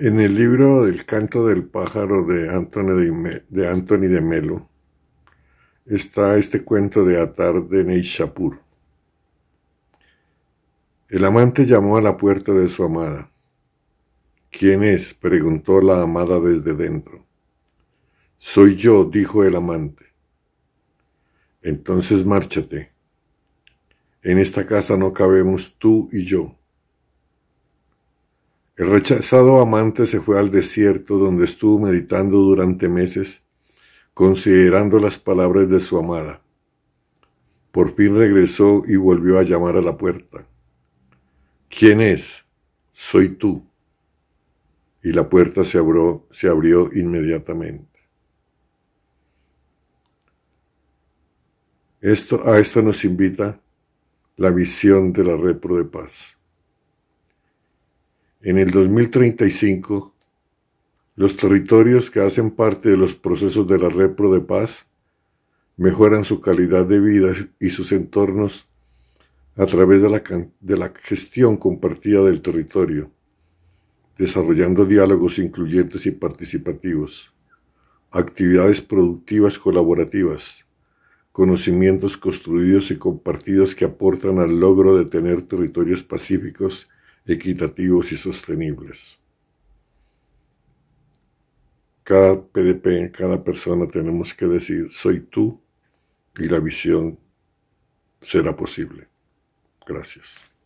En el libro del canto del pájaro de Anthony de, de, Anthony de Melo está este cuento de Atar de Neishapur. El amante llamó a la puerta de su amada. ¿Quién es? preguntó la amada desde dentro. Soy yo, dijo el amante. Entonces márchate. En esta casa no cabemos tú y yo. El rechazado amante se fue al desierto donde estuvo meditando durante meses, considerando las palabras de su amada. Por fin regresó y volvió a llamar a la puerta. ¿Quién es? Soy tú. Y la puerta se abrió, se abrió inmediatamente. Esto, a esto nos invita la visión de la repro de paz en el 2035, los territorios que hacen parte de los procesos de la Repro de Paz mejoran su calidad de vida y sus entornos a través de la, de la gestión compartida del territorio, desarrollando diálogos incluyentes y participativos, actividades productivas colaborativas, conocimientos construidos y compartidos que aportan al logro de tener territorios pacíficos equitativos y sostenibles. Cada PDP, cada persona tenemos que decir, soy tú y la visión será posible. Gracias.